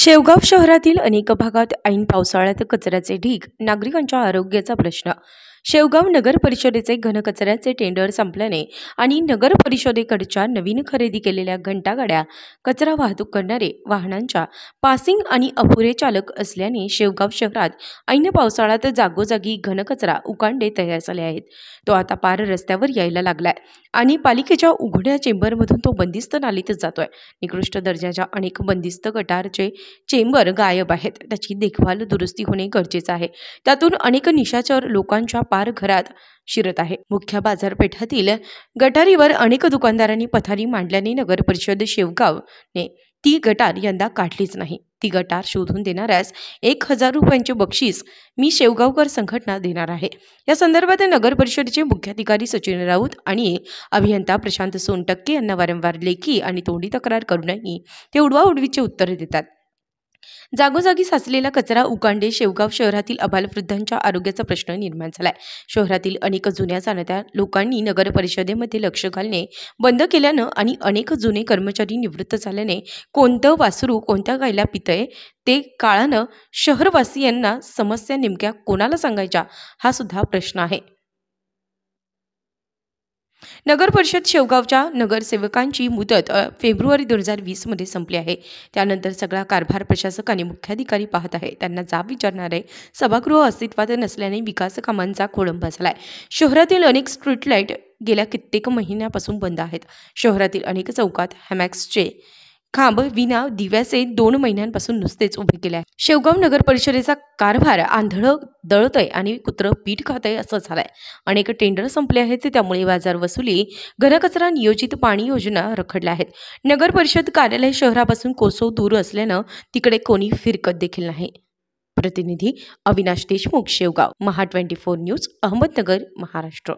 शेवगाव शहरातील अनेक भागात ऐन पावसाळ्यात कचऱ्याचे ढीग नागरिकांच्या आरोग्याचा प्रश्न शेवगाव नगर परिषदेचे घनकचऱ्याचे टेंडर संपल्याने आणि नगर परिषदेकडच्या नवीन खरेदी केलेल्या घंटागाड्या कचरा वाहतूक करणारे वाहनांच्या पासिंग आणि अपुरे चालक असल्याने शेवगाव शहरात ऐन पावसाळ्यात जागोजागी घनकचरा उकांडे तयार झाले आहेत तो आता पार रस्त्यावर यायला लागलाय आणि पालिकेच्या उघड्या चेंबरमधून तो बंदिस्त नालीतच जातोय निकृष्ट दर्जाच्या अनेक बंदिस्त गटारचे चेंबर गायब आहेत त्याची देखभाल दुरुस्ती होणे गरजेचं आहे त्यातून अनेक निशाचर लोकांच्या पार घरात शिरत आहे मुख्य बाजारपेठातील गटारीवर अनेक दुकानदारांनी पथारी मांडल्याने नगर परिषद शेवगावने ती गटार यंदा काढलीच नाही ती गटार शोधून देणाऱ्यास एक हजार रुपयांचे बक्षीस मी शेवगावकर संघटना देणार आहे या संदर्भात नगर परिषदेचे मुख्याधिकारी सचिन राऊत आणि अभियंता प्रशांत सोनटक्के यांना वारंवार लेखी आणि तोंडी तक्रार करूनही ते उडवाउडवीचे उत्तरे देतात जागोजागी साचलेला कचरा उकांडे शेवगाव शहरातील वृद्धांच्या आरोग्याचा प्रश्न निर्माण झालाय शहरातील अनेक जुन्या जाणत्या लोकांनी नगर परिषदेमध्ये लक्ष घालणे बंद केल्यानं आणि अनेक जुने कर्मचारी निवृत्त झाल्याने कोणतं वासरू कोणत्या गायला पितय ते काळानं शहरवासियांना समस्या नेमक्या कोणाला सांगायच्या हा सुद्धा प्रश्न आहे नगर परिषद शेवगावच्या नगरसेवकांची मुदत फेब्रुवारी दोन हजार वीसमध्ये संपली आहे त्यानंतर सगळा कारभार प्रशासक आणि मुख्याधिकारी पाहत आहे त्यांना जाब विचारणारे सभागृह अस्तित्वात नसल्याने कामांचा खोळंबा झाला आहे शहरातील अनेक स्ट्रीट लाईट गेल्या कित्येक महिन्यापासून बंद आहेत शहरातील अनेक चौकात हॅमॅक्सचे खांब विना दिव्याचे दोन महिन्यांपासून नुसतेच उभे केले आहे शेवगाव नगर परिषदेचा कारभार आंधळ दळतय आणि कुत्र पीठ खातंय असं झालंय अनेक टेंडर संपले आहेत त्यामुळे बाजार वसुली घनकचरा नियोजित पाणी योजना रखडल्या आहेत नगर परिषद कार्यालय शहरापासून कोसो दूर असल्यानं तिकडे कोणी फिरकत देखील नाही प्रतिनिधी Avinash Deshmukh Shevgaon Maha twenty four news Ahmednagar Maharashtra